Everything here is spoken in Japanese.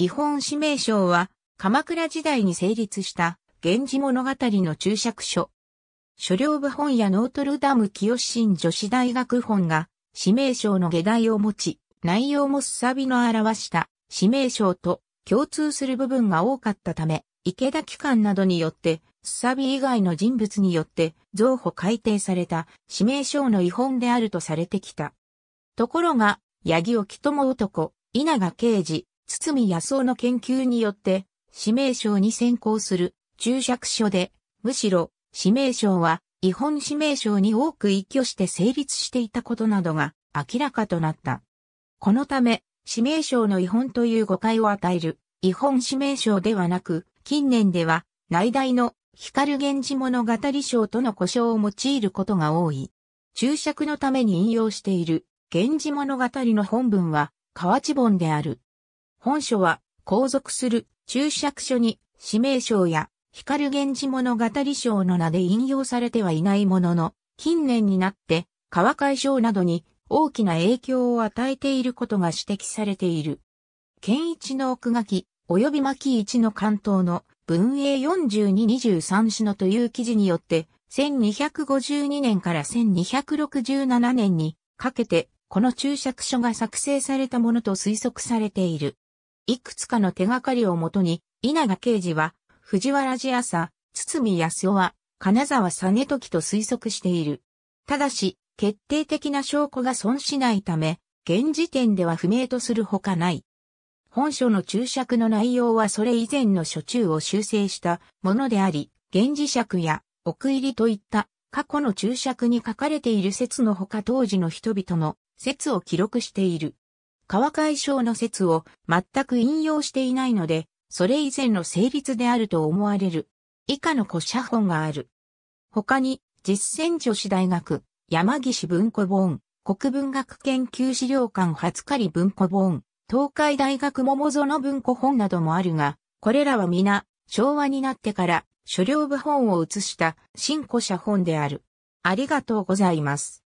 違本指名賞は、鎌倉時代に成立した、源氏物語の注釈書。書領部本やノートルダム清新女子大学本が、指名賞の下題を持ち、内容もすさびの表した指名賞と共通する部分が多かったため、池田機関などによって、すさび以外の人物によって、増補改定された指名賞の違本であるとされてきた。ところが、八木沖友男、稲賀刑事、堤康夫の研究によって、指名賞に先行する注釈書で、むしろ、指名賞は、違本指名賞に多く依拠して成立していたことなどが明らかとなった。このため、指名賞の違本という誤解を与える、違本指名賞ではなく、近年では、内大の光源氏物語賞との呼称を用いることが多い。注釈のために引用している、源氏物語の本文は、河内本である。本書は、後続する注釈書に、指名書や、光源氏物語賞の名で引用されてはいないものの、近年になって、川海賞などに大きな影響を与えていることが指摘されている。県一の奥垣、及び巻一の関東の文英4223詩のという記事によって、1252年から1267年にかけて、この注釈書が作成されたものと推測されている。いくつかの手がかりをもとに、稲賀刑事は、藤原寺朝、堤康夫は、金沢実時と推測している。ただし、決定的な証拠が損しないため、現時点では不明とするほかない。本書の注釈の内容はそれ以前の書中を修正したものであり、現時釈や奥入りといった過去の注釈に書かれている説のほか当時の人々の説を記録している。川会省の説を全く引用していないので、それ以前の成立であると思われる。以下の古写本がある。他に、実践女子大学、山岸文庫本、国文学研究資料館初狩文庫本、東海大学桃園文庫本などもあるが、これらは皆、昭和になってから、所領部本を移した新古写本である。ありがとうございます。